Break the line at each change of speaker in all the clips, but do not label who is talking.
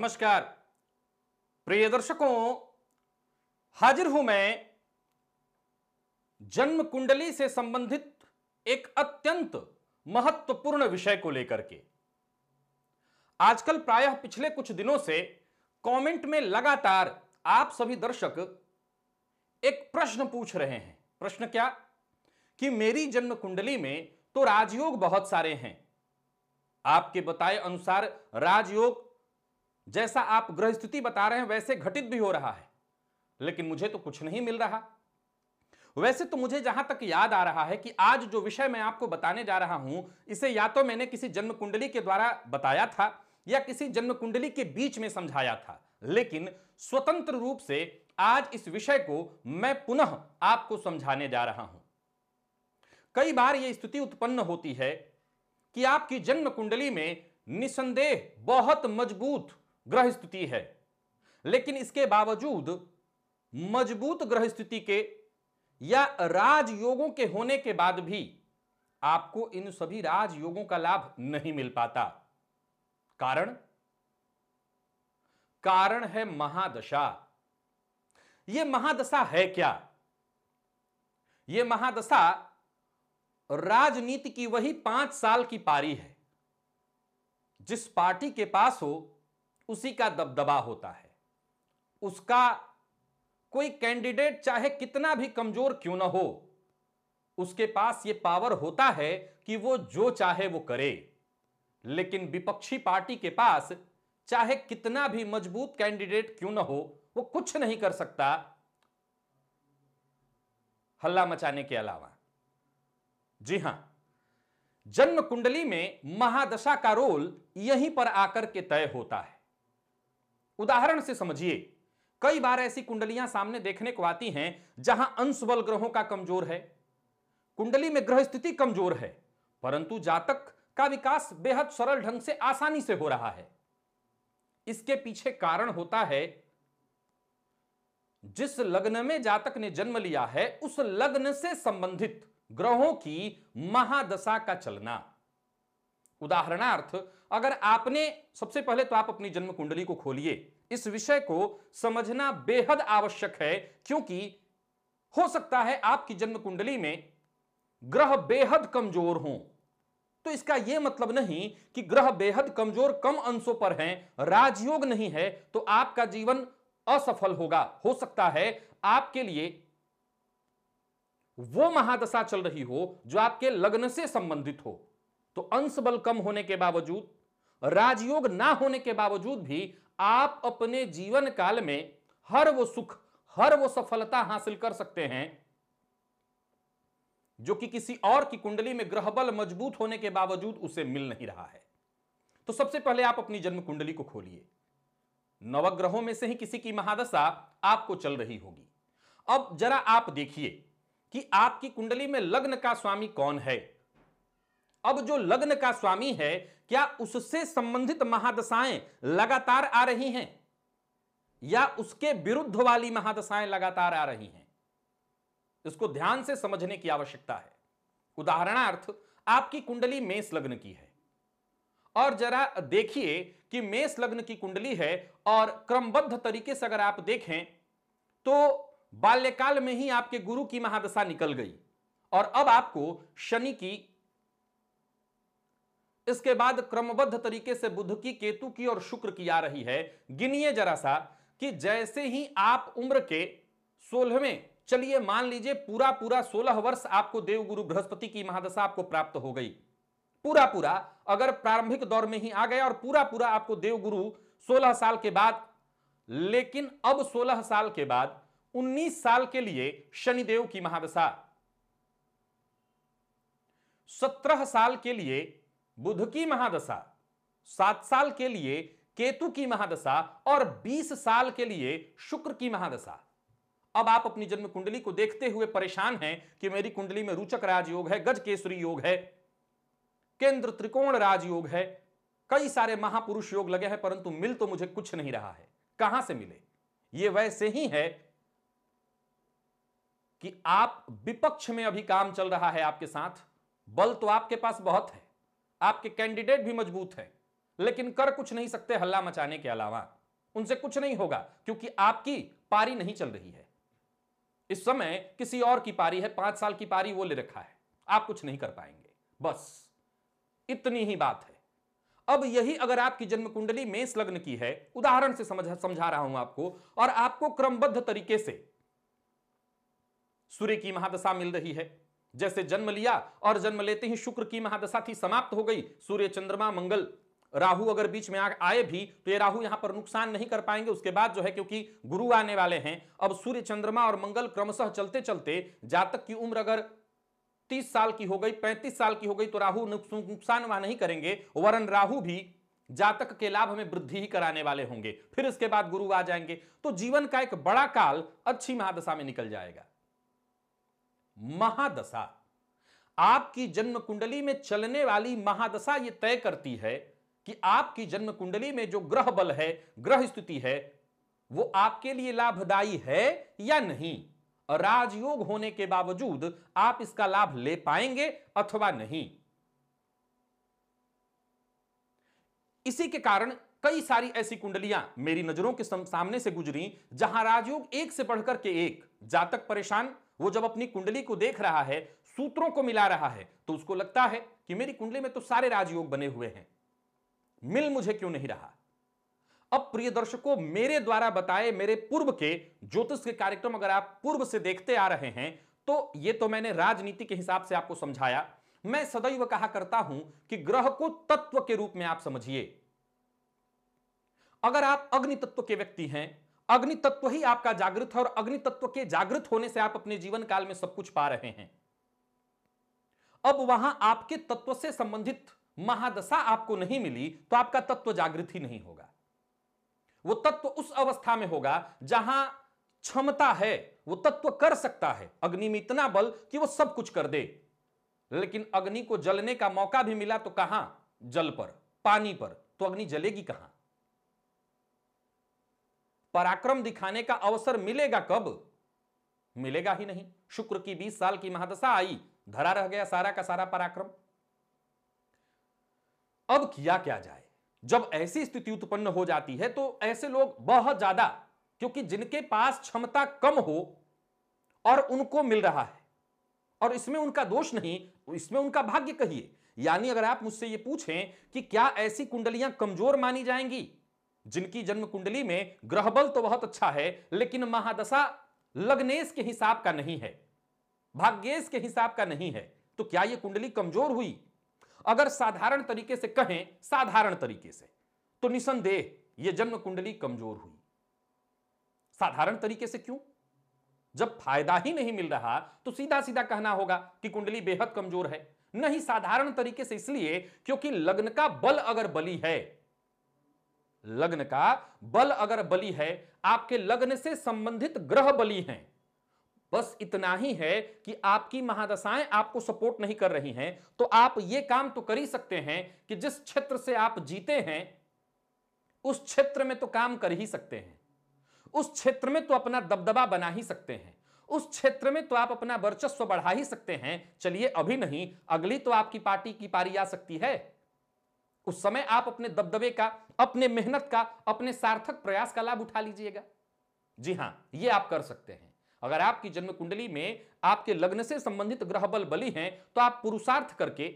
नमस्कार प्रिय दर्शकों हाजिर हूं मैं जन्म कुंडली से संबंधित एक अत्यंत महत्वपूर्ण विषय को लेकर के आजकल प्रायः पिछले कुछ दिनों से कमेंट में लगातार आप सभी दर्शक एक प्रश्न पूछ रहे हैं प्रश्न क्या कि मेरी जन्म कुंडली में तो राजयोग बहुत सारे हैं आपके बताए अनुसार राजयोग जैसा आप ग्रह स्थिति बता रहे हैं वैसे घटित भी हो रहा है लेकिन मुझे तो कुछ नहीं मिल रहा वैसे तो मुझे जहां तक याद आ रहा है कि आज जो विषय मैं आपको बताने जा रहा हूं इसे या तो मैंने किसी जन्म कुंडली के द्वारा बताया था या किसी जन्म कुंडली के बीच में समझाया था लेकिन स्वतंत्र रूप से आज इस विषय को मैं पुनः आपको समझाने जा रहा हूं कई बार यह स्थिति उत्पन्न होती है कि आपकी जन्म कुंडली में निसंदेह बहुत मजबूत ग्रह स्थिति है लेकिन इसके बावजूद मजबूत ग्रह स्थिति के या राजयोगों के होने के बाद भी आपको इन सभी राजयोगों का लाभ नहीं मिल पाता कारण कारण है महादशा यह महादशा है क्या यह महादशा राजनीति की वही पांच साल की पारी है जिस पार्टी के पास हो उसी का दबदबा होता है उसका कोई कैंडिडेट चाहे कितना भी कमजोर क्यों ना हो उसके पास ये पावर होता है कि वो जो चाहे वो करे लेकिन विपक्षी पार्टी के पास चाहे कितना भी मजबूत कैंडिडेट क्यों ना हो वो कुछ नहीं कर सकता हल्ला मचाने के अलावा जी हां जन्म कुंडली में महादशा का रोल यहीं पर आकर के तय होता है उदाहरण से समझिए कई बार ऐसी कुंडलियां सामने देखने को आती हैं जहां अंश बल ग्रहों का कमजोर है कुंडली में ग्रह स्थिति कमजोर है परंतु जातक का विकास बेहद सरल ढंग से आसानी से हो रहा है इसके पीछे कारण होता है जिस लग्न में जातक ने जन्म लिया है उस लग्न से संबंधित ग्रहों की महादशा का चलना उदाहरणार्थ अगर आपने सबसे पहले तो आप अपनी जन्म कुंडली को खोलिए इस विषय को समझना बेहद आवश्यक है क्योंकि हो सकता है आपकी जन्म कुंडली में ग्रह बेहद कमजोर हो तो इसका यह मतलब नहीं कि ग्रह बेहद कमजोर कम अंशों पर हैं राजयोग नहीं है तो आपका जीवन असफल होगा हो सकता है आपके लिए वो महादशा चल रही हो जो आपके लग्न से संबंधित हो तो अंश बल कम होने के बावजूद राजयोग ना होने के बावजूद भी आप अपने जीवन काल में हर वो सुख हर वो सफलता हासिल कर सकते हैं जो कि किसी और की कुंडली में ग्रह बल मजबूत होने के बावजूद उसे मिल नहीं रहा है तो सबसे पहले आप अपनी जन्म कुंडली को खोलिए नवग्रहों में से ही किसी की महादशा आपको चल रही होगी अब जरा आप देखिए कि आपकी कुंडली में लग्न का स्वामी कौन है अब जो लग्न का स्वामी है क्या उससे संबंधित महादशाएं लगातार आ रही हैं या उसके विरुद्ध वाली महादशाएं लगातार आ रही हैं इसको ध्यान से समझने की आवश्यकता है उदाहरणार्थ आपकी कुंडली मेष लग्न की है और जरा देखिए कि मेष लग्न की कुंडली है और क्रमबद्ध तरीके से अगर आप देखें तो बाल्यकाल में ही आपके गुरु की महादशा निकल गई और अब आपको शनि की इसके बाद क्रमबद्ध तरीके से बुध की केतु की और शुक्र की आ रही है गिनिए जरा सा कि जैसे ही आप उम्र के सोलहवें चलिए मान लीजिए पूरा पूरा सोलह वर्ष आपको देवगुरु बृहस्पति की महादशा आपको प्राप्त हो गई पूरा पूरा अगर प्रारंभिक दौर में ही आ गया और पूरा पूरा आपको देवगुरु सोलह साल के बाद लेकिन अब सोलह साल के बाद उन्नीस साल के लिए शनिदेव की महादशा सत्रह साल के लिए बुध की महादशा सात साल के लिए केतु की महादशा और बीस साल के लिए शुक्र की महादशा अब आप अपनी जन्म कुंडली को देखते हुए परेशान हैं कि मेरी कुंडली में रूचक राजयोग है गज केसरी योग है केंद्र त्रिकोण राजयोग है कई सारे महापुरुष योग लगे हैं परंतु मिल तो मुझे कुछ नहीं रहा है कहां से मिले ये वैसे ही है कि आप विपक्ष में अभी काम चल रहा है आपके साथ बल तो आपके पास बहुत है आपके कैंडिडेट भी मजबूत हैं लेकिन कर कुछ नहीं सकते हल्ला मचाने के अलावा उनसे कुछ नहीं होगा क्योंकि आपकी पारी नहीं चल रही है इस समय किसी और की पारी है पांच साल की पारी वो ले रखा है आप कुछ नहीं कर पाएंगे बस इतनी ही बात है अब यही अगर आपकी जन्म कुंडली मेष लग्न की है उदाहरण से समझ समझा रहा हूं आपको और आपको क्रमबद्ध तरीके से सूर्य की महादशा मिल रही है जैसे जन्म लिया और जन्म लेते ही शुक्र की महादशा थी समाप्त हो गई सूर्य चंद्रमा मंगल राहु अगर बीच में आए भी तो ये राहु यहां पर नुकसान नहीं कर पाएंगे उसके बाद जो है क्योंकि गुरु आने वाले हैं अब सूर्य चंद्रमा और मंगल क्रमशः चलते चलते जातक की उम्र अगर तीस साल की हो गई पैंतीस साल की हो गई तो राहु नुकसान वहां नहीं करेंगे वरन राहु भी जातक के लाभ में वृद्धि ही कराने वाले होंगे फिर इसके बाद गुरु आ जाएंगे तो जीवन का एक बड़ा काल अच्छी महादशा में निकल जाएगा महादशा आपकी जन्म कुंडली में चलने वाली महादशा यह तय करती है कि आपकी जन्म कुंडली में जो ग्रह बल है ग्रह स्थिति है वो आपके लिए लाभदायी है या नहीं राजयोग होने के बावजूद आप इसका लाभ ले पाएंगे अथवा नहीं इसी के कारण कई सारी ऐसी कुंडलियां मेरी नजरों के सामने से गुजरी जहां राजयोग एक से बढ़कर के एक जातक परेशान वो जब अपनी कुंडली को देख रहा है सूत्रों को मिला रहा है तो उसको लगता है कि मेरी कुंडली में तो सारे राजयोग बने हुए हैं मिल मुझे क्यों नहीं रहा अब प्रिय दर्शकों मेरे द्वारा बताए मेरे पूर्व के ज्योतिष के कार्यक्रम अगर आप पूर्व से देखते आ रहे हैं तो ये तो मैंने राजनीति के हिसाब से आपको समझाया मैं सदैव कहा करता हूं कि ग्रह को तत्व के रूप में आप समझिए अगर आप अग्नि तत्व के व्यक्ति हैं अग्नि तत्व ही आपका जागृत है और अग्नि तत्व के जागृत होने से आप अपने जीवन काल में सब कुछ पा रहे हैं अब वहां आपके तत्व से संबंधित महादशा आपको नहीं मिली तो आपका तत्व जागृत ही नहीं होगा वो तत्व उस अवस्था में होगा जहां क्षमता है वो तत्व कर सकता है अग्नि में इतना बल कि वो सब कुछ कर दे लेकिन अग्नि को जलने का मौका भी मिला तो कहां जल पर पानी पर तो अग्नि जलेगी कहां पराक्रम दिखाने का अवसर मिलेगा कब मिलेगा ही नहीं शुक्र की बीस साल की महादशा आई धरा रह गया सारा का सारा पराक्रम अब किया क्या जाए जब ऐसी स्थिति उत्पन्न हो जाती है तो ऐसे लोग बहुत ज्यादा क्योंकि जिनके पास क्षमता कम हो और उनको मिल रहा है और इसमें उनका दोष नहीं इसमें उनका भाग्य कहिए यानी अगर आप मुझसे ये पूछें कि क्या ऐसी कुंडलियां कमजोर मानी जाएंगी जिनकी जन्म कुंडली में ग्रह बल तो बहुत अच्छा है लेकिन महादशा लग्नेश के हिसाब का नहीं है भाग्येश के हिसाब का नहीं है तो क्या यह कुंडली कमजोर हुई अगर साधारण तरीके से कहें साधारण तरीके से तो निसंदेह यह जन्म कुंडली कमजोर हुई साधारण तरीके से क्यों जब फायदा ही नहीं मिल रहा तो सीधा सीधा कहना होगा कि कुंडली बेहद कमजोर है नहीं साधारण तरीके से इसलिए क्योंकि लग्न का बल अगर बली है लग्न का बल अगर बलि है आपके लग्न से संबंधित ग्रह बलि हैं बस इतना ही है कि आपकी महादशाएं आपको सपोर्ट नहीं कर रही हैं तो आप ये काम तो कर ही सकते हैं कि जिस क्षेत्र से आप जीते हैं उस क्षेत्र में तो काम कर ही सकते हैं उस क्षेत्र में तो अपना दबदबा बना ही सकते हैं उस क्षेत्र में तो आप अपना वर्चस्व बढ़ा ही सकते हैं चलिए अभी नहीं अगली तो आपकी पार्टी की पारी आ सकती है उस समय आप अपने दबदबे का अपने मेहनत का अपने सार्थक प्रयास का लाभ उठा लीजिएगा जी हां ये आप कर सकते हैं अगर आपकी जन्म कुंडली में आपके लग्न से संबंधित ग्रह बल बली हैं तो आप पुरुषार्थ करके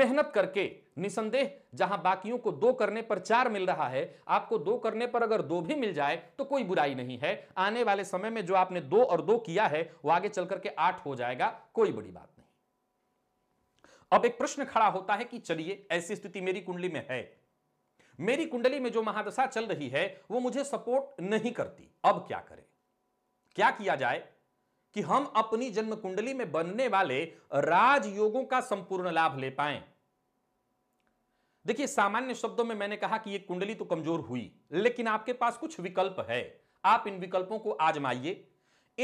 मेहनत करके निसंदेह जहां बाकियों को दो करने पर चार मिल रहा है आपको दो करने पर अगर दो भी मिल जाए तो कोई बुराई नहीं है आने वाले समय में जो आपने दो और दो किया है वो आगे चल करके आठ हो जाएगा कोई बड़ी बात अब एक प्रश्न खड़ा होता है कि चलिए ऐसी स्थिति मेरी कुंडली में है मेरी कुंडली में जो महादशा चल रही है वो मुझे सपोर्ट नहीं करती अब क्या करें क्या किया जाए कि हम अपनी जन्म कुंडली में बनने वाले राजयोगों का संपूर्ण लाभ ले पाए देखिए सामान्य शब्दों में मैंने कहा कि ये कुंडली तो कमजोर हुई लेकिन आपके पास कुछ विकल्प है आप इन विकल्पों को आजमाइए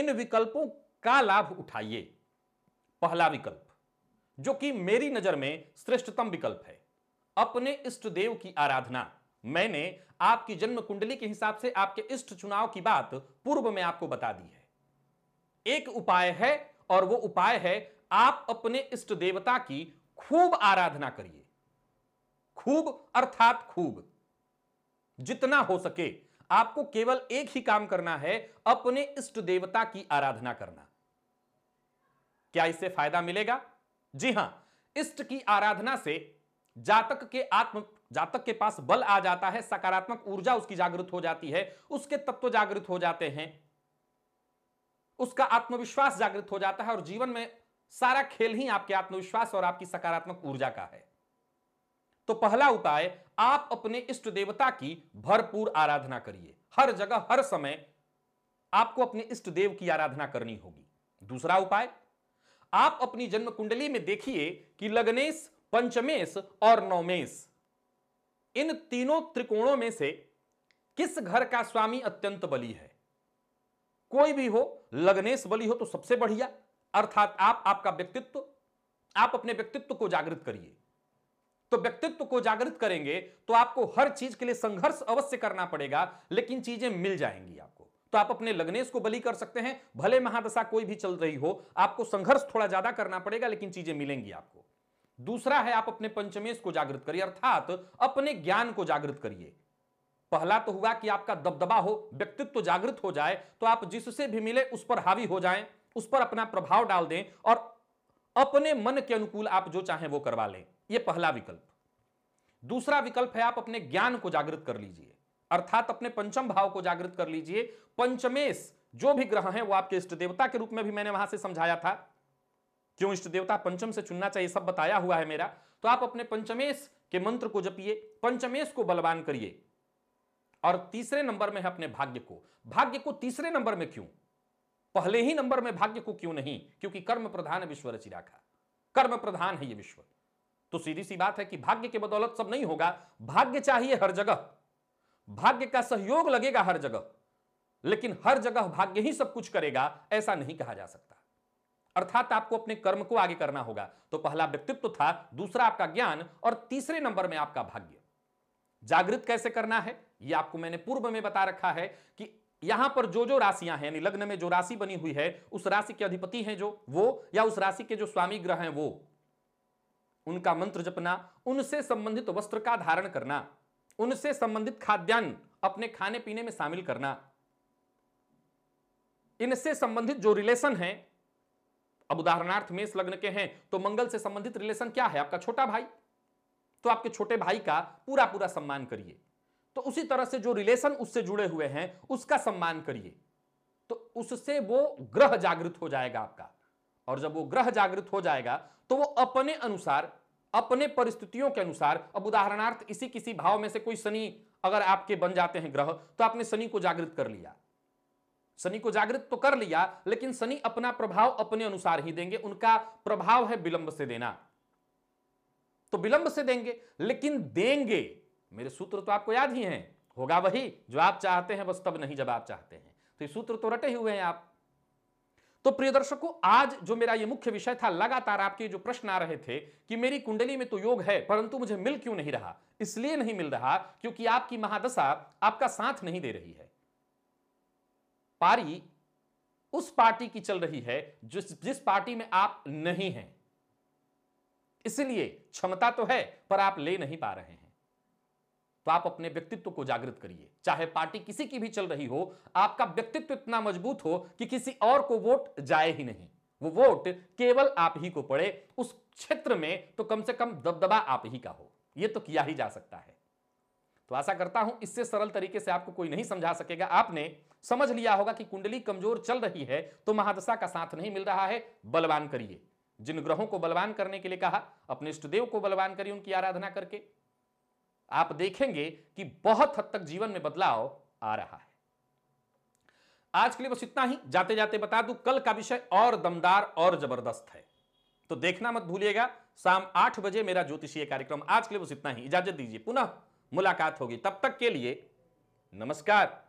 इन विकल्पों का लाभ उठाइए पहला विकल्प जो कि मेरी नजर में श्रेष्ठतम विकल्प है अपने इष्ट देव की आराधना मैंने आपकी जन्म कुंडली के हिसाब से आपके इष्ट चुनाव की बात पूर्व में आपको बता दी है एक उपाय है और वो उपाय है आप अपने इष्ट देवता की खूब आराधना करिए खूब अर्थात खूब जितना हो सके आपको केवल एक ही काम करना है अपने इष्ट देवता की आराधना करना क्या इससे फायदा मिलेगा जी हां इष्ट की आराधना से जातक के आत्म जातक के पास बल आ जाता है सकारात्मक ऊर्जा उसकी जागृत हो जाती है उसके तत्व जागृत हो जाते हैं उसका आत्मविश्वास जागृत हो जाता है और जीवन में सारा खेल ही आपके आत्मविश्वास और आपकी सकारात्मक ऊर्जा का है तो पहला उपाय आप अपने इष्ट देवता की भरपूर आराधना करिए हर जगह हर समय आपको अपने इष्ट देव की आराधना करनी होगी दूसरा उपाय आप अपनी जन्म कुंडली में देखिए कि लग्नेश पंचमेश और नवमेश इन तीनों त्रिकोणों में से किस घर का स्वामी अत्यंत बली है कोई भी हो लग्नेश बली हो तो सबसे बढ़िया अर्थात आप आपका व्यक्तित्व आप अपने व्यक्तित्व को जागृत करिए तो व्यक्तित्व को जागृत करेंगे तो आपको हर चीज के लिए संघर्ष अवश्य करना पड़ेगा लेकिन चीजें मिल जाएंगी आपको तो आप अपने लग्नेश को बलि कर सकते हैं भले महादशा कोई भी चल रही हो आपको संघर्ष थोड़ा ज्यादा करना पड़ेगा लेकिन चीजें मिलेंगी आपको दूसरा है आप अपने पंचमेश को जागृत करिए अर्थात अपने ज्ञान को जागृत करिए पहला तो हुआ कि आपका दबदबा हो व्यक्तित्व तो जागृत हो जाए तो आप जिससे भी मिले उस पर हावी हो जाए उस पर अपना प्रभाव डाल दें और अपने मन के अनुकूल आप जो चाहें वो करवा लें यह पहला विकल्प दूसरा विकल्प है आप अपने ज्ञान को जागृत कर लीजिए अर्थात अपने पंचम भाव को जागृत कर लीजिए पंचमेश जो भी ग्रह हैं वो आपके इष्ट देवता के रूप में भी मैंने वहां से समझाया था क्यों इष्ट देवता पंचम से चुनना चाहिए सब बताया हुआ है मेरा तो आप अपने पंचमेश के मंत्र को जपिए पंचमेश को बलवान करिए और तीसरे नंबर में है अपने भाग्य को भाग्य को तीसरे नंबर में क्यों पहले ही नंबर में भाग्य को क्यों नहीं क्योंकि कर्म प्रधान है विश्व रचिराखा कर्म प्रधान है ये विश्व तो सीधी सी बात है कि भाग्य के बदौलत सब नहीं होगा भाग्य चाहिए हर जगह भाग्य का सहयोग लगेगा हर जगह लेकिन हर जगह भाग्य ही सब कुछ करेगा ऐसा नहीं कहा जा सकता अर्थात आपको अपने कर्म को आगे करना होगा तो पहला व्यक्तित्व था दूसरा आपका ज्ञान और तीसरे नंबर में आपका भाग्य जागृत कैसे करना है यह आपको मैंने पूर्व में बता रखा है कि यहां पर जो जो राशियां हैं लग्न में जो राशि बनी हुई है उस राशि के अधिपति हैं जो वो या उस राशि के जो स्वामी ग्रह हैं वो उनका मंत्र जपना उनसे संबंधित वस्त्र का धारण करना उनसे संबंधित खाद्यान्न अपने खाने पीने में शामिल करना इनसे संबंधित जो रिलेशन है अब उदाहरणार्थ मेष लग्न के हैं तो मंगल से संबंधित रिलेशन क्या है आपका छोटा भाई तो आपके छोटे भाई का पूरा पूरा सम्मान करिए तो उसी तरह से जो रिलेशन उससे जुड़े हुए हैं उसका सम्मान करिए तो उससे वो ग्रह जागृत हो जाएगा आपका और जब वो ग्रह जागृत हो जाएगा तो वो अपने अनुसार अपने परिस्थितियों के अनुसार अब उदाहरणार्थ इसी किसी भाव में से कोई शनि अगर आपके बन जाते हैं ग्रह तो आपने शनि को जागृत कर लिया शनि को जागृत तो कर लिया लेकिन शनि अपना प्रभाव अपने अनुसार ही देंगे उनका प्रभाव है विलंब से देना तो विलंब से देंगे लेकिन देंगे मेरे सूत्र तो आपको याद ही हैं होगा वही जो आप चाहते हैं बस तब नहीं जब आप चाहते हैं तो ये सूत्र तो रटे हुए हैं आप तो प्रिय दर्शकों आज जो मेरा ये मुख्य विषय था लगातार आपके जो प्रश्न आ रहे थे कि मेरी कुंडली में तो योग है परंतु मुझे मिल क्यों नहीं रहा इसलिए नहीं मिल रहा क्योंकि आपकी महादशा आपका साथ नहीं दे रही है पारी उस पार्टी की चल रही है जिस जिस पार्टी में आप नहीं हैं इसलिए क्षमता तो है पर आप ले नहीं पा रहे हैं तो आप अपने व्यक्तित्व को जागृत करिए चाहे पार्टी किसी की भी चल रही हो आपका व्यक्तित्व इतना मजबूत हो कि किसी और को वोट जाए ही नहीं वो वोट केवल आप ही को पड़े उस क्षेत्र में तो कम से कम दबदबा आप ही का हो यह तो किया ही जा सकता है तो आशा करता हूं इससे सरल तरीके से आपको कोई नहीं समझा सकेगा आपने समझ लिया होगा कि कुंडली कमजोर चल रही है तो महादशा का साथ नहीं मिल रहा है बलवान करिए जिन ग्रहों को बलवान करने के लिए कहा अपने इष्टदेव को बलवान करिए उनकी आराधना करके आप देखेंगे कि बहुत हद तक जीवन में बदलाव आ रहा है आज के लिए बस इतना ही जाते जाते बता दूं कल का विषय और दमदार और जबरदस्त है तो देखना मत भूलिएगा शाम आठ बजे मेरा ज्योतिषीय कार्यक्रम आज के लिए बस इतना ही इजाजत दीजिए पुनः मुलाकात होगी तब तक के लिए नमस्कार